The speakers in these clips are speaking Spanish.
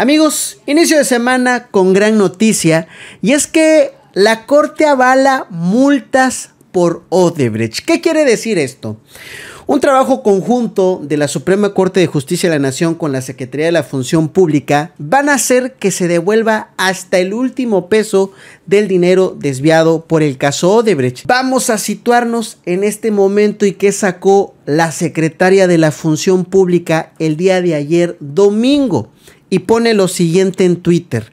Amigos, inicio de semana con gran noticia y es que la corte avala multas por Odebrecht. ¿Qué quiere decir esto? Un trabajo conjunto de la Suprema Corte de Justicia de la Nación con la Secretaría de la Función Pública van a hacer que se devuelva hasta el último peso del dinero desviado por el caso Odebrecht. Vamos a situarnos en este momento y que sacó la Secretaria de la Función Pública el día de ayer domingo y pone lo siguiente en Twitter.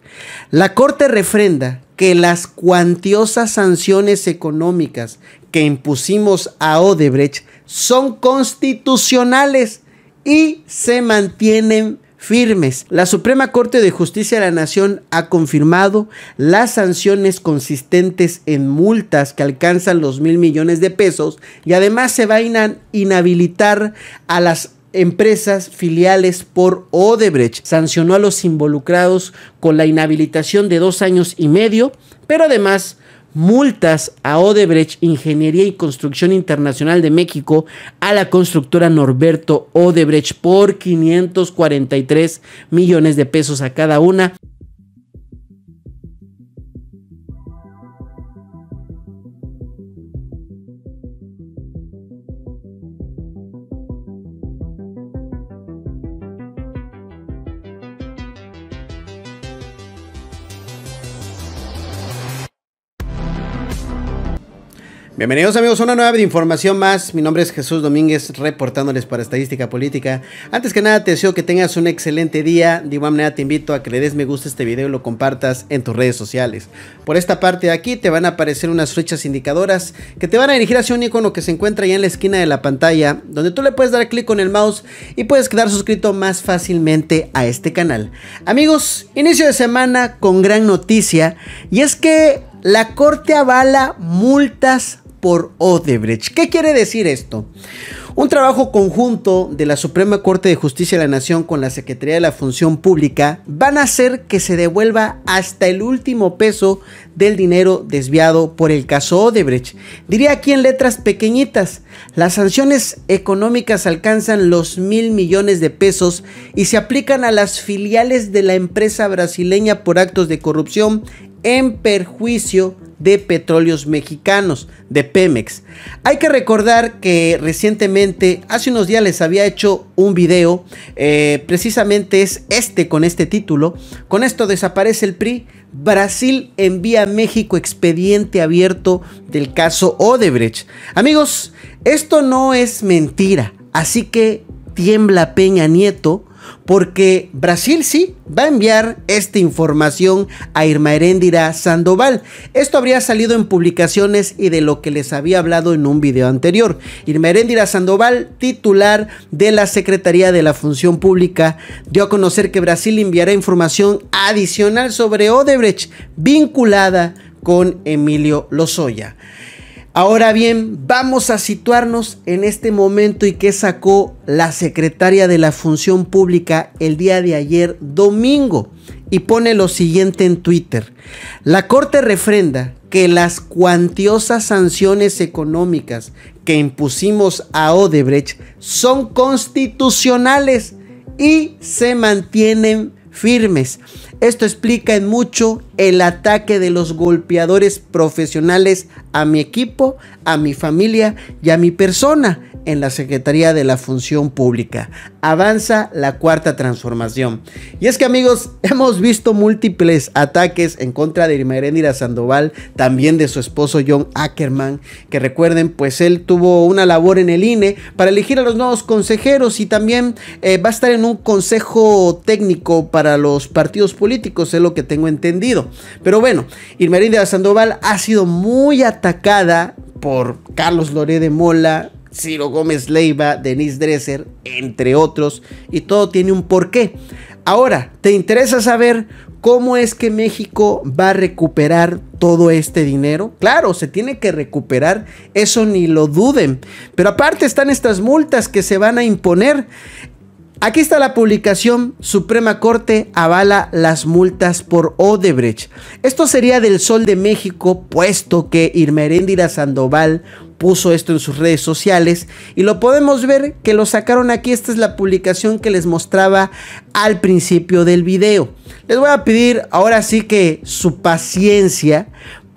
La Corte refrenda que las cuantiosas sanciones económicas que impusimos a Odebrecht son constitucionales y se mantienen firmes. La Suprema Corte de Justicia de la Nación ha confirmado las sanciones consistentes en multas que alcanzan los mil millones de pesos y además se va a inhabilitar a las empresas filiales por Odebrecht. Sancionó a los involucrados con la inhabilitación de dos años y medio, pero además multas a Odebrecht Ingeniería y Construcción Internacional de México a la constructora Norberto Odebrecht por 543 millones de pesos a cada una. Bienvenidos amigos a una nueva información más. Mi nombre es Jesús Domínguez, reportándoles para Estadística Política. Antes que nada, te deseo que tengas un excelente día. De igual manera, te invito a que le des me gusta a este video y lo compartas en tus redes sociales. Por esta parte de aquí te van a aparecer unas flechas indicadoras que te van a dirigir hacia un icono que se encuentra ya en la esquina de la pantalla, donde tú le puedes dar clic con el mouse y puedes quedar suscrito más fácilmente a este canal. Amigos, inicio de semana con gran noticia y es que la Corte avala multas por Odebrecht. ¿Qué quiere decir esto? Un trabajo conjunto de la Suprema Corte de Justicia de la Nación con la Secretaría de la Función Pública van a hacer que se devuelva hasta el último peso del dinero desviado por el caso Odebrecht. Diría aquí en letras pequeñitas, las sanciones económicas alcanzan los mil millones de pesos y se aplican a las filiales de la empresa brasileña por actos de corrupción en perjuicio de petróleos mexicanos, de Pemex. Hay que recordar que recientemente, hace unos días les había hecho un video, eh, precisamente es este con este título, con esto desaparece el PRI, Brasil envía a México expediente abierto del caso Odebrecht. Amigos, esto no es mentira, así que tiembla Peña Nieto porque Brasil sí va a enviar esta información a Irma Heréndira Sandoval. Esto habría salido en publicaciones y de lo que les había hablado en un video anterior. Irma Heréndira Sandoval, titular de la Secretaría de la Función Pública, dio a conocer que Brasil enviará información adicional sobre Odebrecht vinculada con Emilio Lozoya. Ahora bien, vamos a situarnos en este momento y que sacó la secretaria de la Función Pública el día de ayer, domingo, y pone lo siguiente en Twitter. La Corte refrenda que las cuantiosas sanciones económicas que impusimos a Odebrecht son constitucionales y se mantienen firmes. Esto explica en mucho el ataque de los golpeadores profesionales a mi equipo, a mi familia y a mi persona en la Secretaría de la Función Pública. Avanza la cuarta transformación. Y es que amigos, hemos visto múltiples ataques en contra de Irma Erendira Sandoval, también de su esposo John Ackerman, que recuerden, pues él tuvo una labor en el INE para elegir a los nuevos consejeros y también eh, va a estar en un consejo técnico para los partidos públicos políticos, es lo que tengo entendido. Pero bueno, Irmelinda Sandoval ha sido muy atacada por Carlos Loré de Mola, Ciro Gómez Leiva, Denise Dresser, entre otros, y todo tiene un porqué. Ahora, ¿te interesa saber cómo es que México va a recuperar todo este dinero? Claro, se tiene que recuperar, eso ni lo duden. Pero aparte están estas multas que se van a imponer. Aquí está la publicación, Suprema Corte avala las multas por Odebrecht. Esto sería del Sol de México, puesto que Irmeréndira Sandoval puso esto en sus redes sociales y lo podemos ver que lo sacaron aquí, esta es la publicación que les mostraba al principio del video. Les voy a pedir ahora sí que su paciencia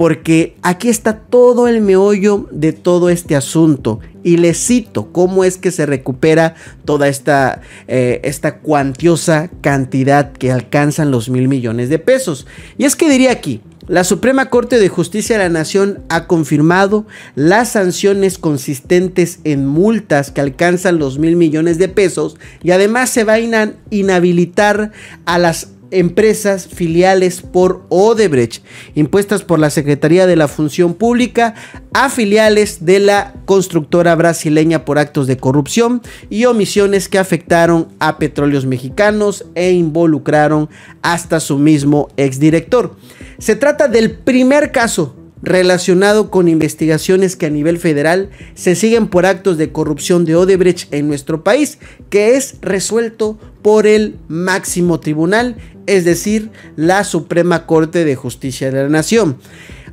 porque aquí está todo el meollo de todo este asunto. Y les cito cómo es que se recupera toda esta, eh, esta cuantiosa cantidad que alcanzan los mil millones de pesos. Y es que diría aquí, la Suprema Corte de Justicia de la Nación ha confirmado las sanciones consistentes en multas que alcanzan los mil millones de pesos y además se va a inhabilitar a las empresas filiales por Odebrecht, impuestas por la Secretaría de la Función Pública a filiales de la constructora brasileña por actos de corrupción y omisiones que afectaron a petróleos mexicanos e involucraron hasta su mismo exdirector. Se trata del primer caso relacionado con investigaciones que a nivel federal se siguen por actos de corrupción de Odebrecht en nuestro país, que es resuelto por el máximo tribunal, es decir, la Suprema Corte de Justicia de la Nación.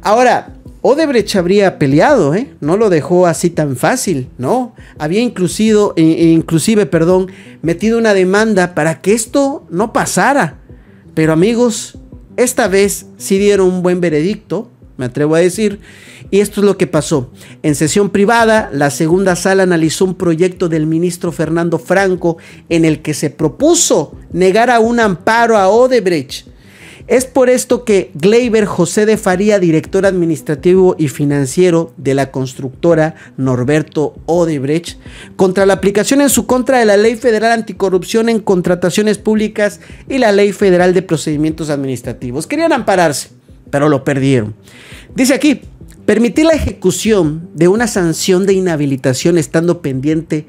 Ahora, Odebrecht habría peleado, ¿eh? no lo dejó así tan fácil, ¿no? Había inclusive, eh, inclusive perdón, metido una demanda para que esto no pasara. Pero amigos, esta vez sí dieron un buen veredicto me atrevo a decir. Y esto es lo que pasó. En sesión privada, la segunda sala analizó un proyecto del ministro Fernando Franco en el que se propuso negar a un amparo a Odebrecht. Es por esto que Gleiber José de Faría, director administrativo y financiero de la constructora Norberto Odebrecht, contra la aplicación en su contra de la Ley Federal Anticorrupción en Contrataciones Públicas y la Ley Federal de Procedimientos Administrativos. Querían ampararse pero lo perdieron. Dice aquí, permitir la ejecución de una sanción de inhabilitación estando pendiente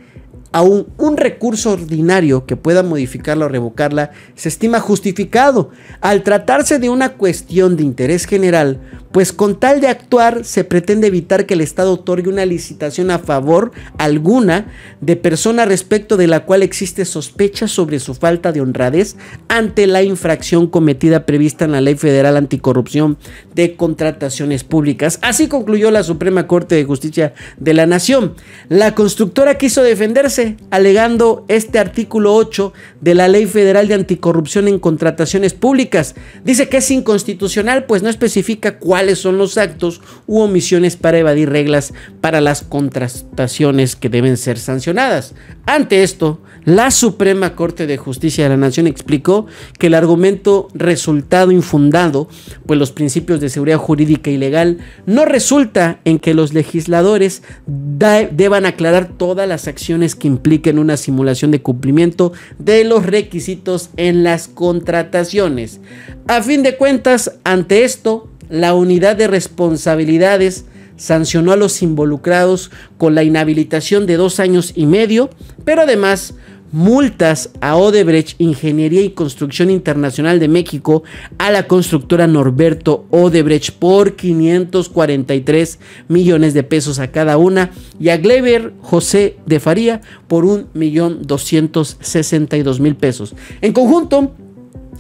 aún un recurso ordinario que pueda modificarla o revocarla se estima justificado al tratarse de una cuestión de interés general, pues con tal de actuar se pretende evitar que el Estado otorgue una licitación a favor alguna de persona respecto de la cual existe sospecha sobre su falta de honradez ante la infracción cometida prevista en la Ley Federal Anticorrupción de Contrataciones Públicas. Así concluyó la Suprema Corte de Justicia de la Nación. La constructora quiso defenderse alegando este artículo 8 de la Ley Federal de Anticorrupción en Contrataciones Públicas. Dice que es inconstitucional, pues no especifica cuáles son los actos u omisiones para evadir reglas para las contrataciones que deben ser sancionadas. Ante esto, la Suprema Corte de Justicia de la Nación explicó que el argumento resultado infundado, pues los principios de seguridad jurídica y legal no resulta en que los legisladores deban aclarar todas las acciones que impliquen una simulación de cumplimiento de los requisitos en las contrataciones. A fin de cuentas, ante esto, la unidad de responsabilidades sancionó a los involucrados con la inhabilitación de dos años y medio, pero además multas a Odebrecht Ingeniería y Construcción Internacional de México a la constructora Norberto Odebrecht por 543 millones de pesos a cada una y a Gleber José de Faría por 1.262.000 pesos. En conjunto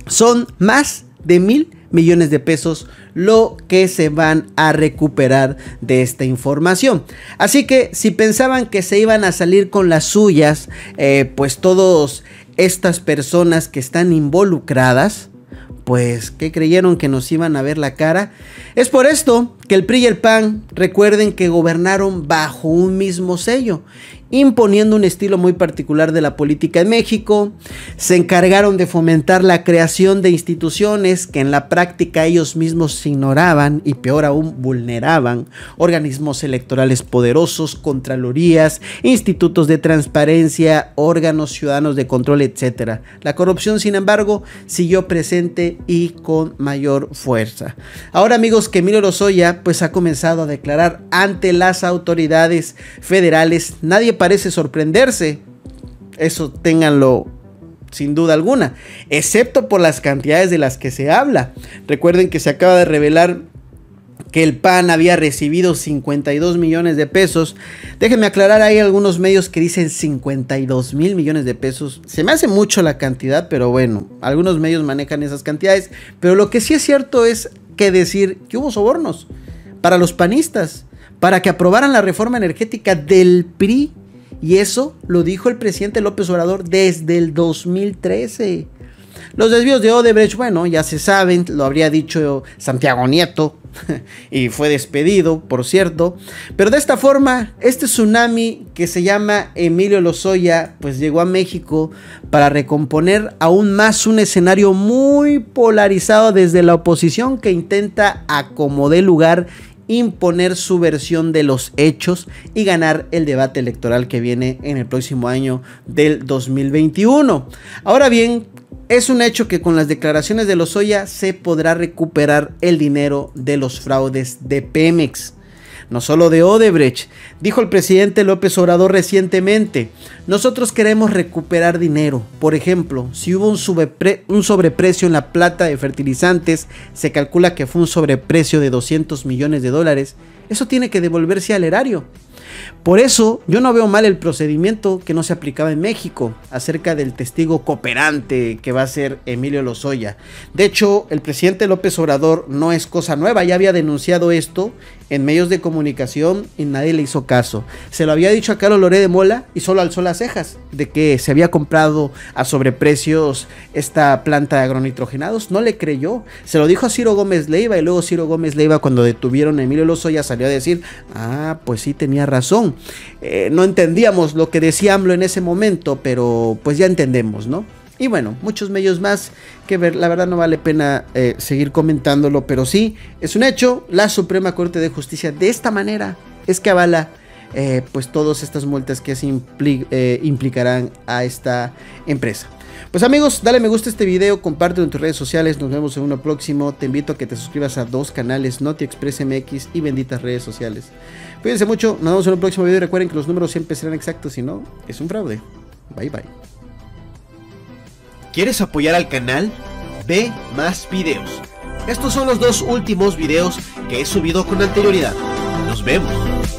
son más de mil millones de pesos lo que se van a recuperar de esta información. Así que si pensaban que se iban a salir con las suyas, eh, pues todas estas personas que están involucradas, pues que creyeron que nos iban a ver la cara. Es por esto que el PRI y el PAN recuerden que gobernaron bajo un mismo sello imponiendo un estilo muy particular de la política en México, se encargaron de fomentar la creación de instituciones que en la práctica ellos mismos ignoraban y peor aún vulneraban, organismos electorales poderosos, contralorías, institutos de transparencia, órganos ciudadanos de control, etc. La corrupción, sin embargo, siguió presente y con mayor fuerza. Ahora amigos que Emilio Lozoya pues ha comenzado a declarar ante las autoridades federales, nadie parece sorprenderse. Eso ténganlo sin duda alguna, excepto por las cantidades de las que se habla. Recuerden que se acaba de revelar que el PAN había recibido 52 millones de pesos. Déjenme aclarar, hay algunos medios que dicen 52 mil millones de pesos. Se me hace mucho la cantidad, pero bueno, algunos medios manejan esas cantidades. Pero lo que sí es cierto es que decir que hubo sobornos para los panistas, para que aprobaran la reforma energética del PRI y eso lo dijo el presidente López Obrador desde el 2013. Los desvíos de Odebrecht, bueno, ya se saben, lo habría dicho Santiago Nieto y fue despedido, por cierto. Pero de esta forma, este tsunami que se llama Emilio Lozoya, pues llegó a México para recomponer aún más un escenario muy polarizado desde la oposición que intenta acomodar lugar imponer su versión de los hechos y ganar el debate electoral que viene en el próximo año del 2021. Ahora bien, es un hecho que con las declaraciones de Lozoya se podrá recuperar el dinero de los fraudes de Pemex no solo de Odebrecht. Dijo el presidente López Obrador recientemente, nosotros queremos recuperar dinero. Por ejemplo, si hubo un, un sobreprecio en la plata de fertilizantes, se calcula que fue un sobreprecio de 200 millones de dólares, eso tiene que devolverse al erario. Por eso yo no veo mal el procedimiento que no se aplicaba en México acerca del testigo cooperante que va a ser Emilio Lozoya. De hecho, el presidente López Obrador no es cosa nueva, ya había denunciado esto en medios de comunicación y nadie le hizo caso. Se lo había dicho a Carlos Loré de Mola y solo alzó las cejas de que se había comprado a sobreprecios esta planta de agronitrogenados. No le creyó. Se lo dijo a Ciro Gómez Leiva y luego Ciro Gómez Leiva cuando detuvieron a Emilio ya salió a decir, ah, pues sí tenía razón. Eh, no entendíamos lo que decía AMLO en ese momento, pero pues ya entendemos, ¿no? Y bueno, muchos medios más que ver, la verdad no vale pena eh, seguir comentándolo, pero sí, es un hecho, la Suprema Corte de Justicia de esta manera es que avala eh, pues todas estas multas que eh, implicarán a esta empresa. Pues amigos, dale me gusta a este video, compártelo en tus redes sociales, nos vemos en uno próximo, te invito a que te suscribas a dos canales, Noti Express MX y Benditas Redes Sociales. Cuídense mucho, nos vemos en un próximo video recuerden que los números siempre serán exactos, si no, es un fraude. Bye bye. ¿Quieres apoyar al canal? Ve más videos. Estos son los dos últimos videos que he subido con anterioridad. Nos vemos.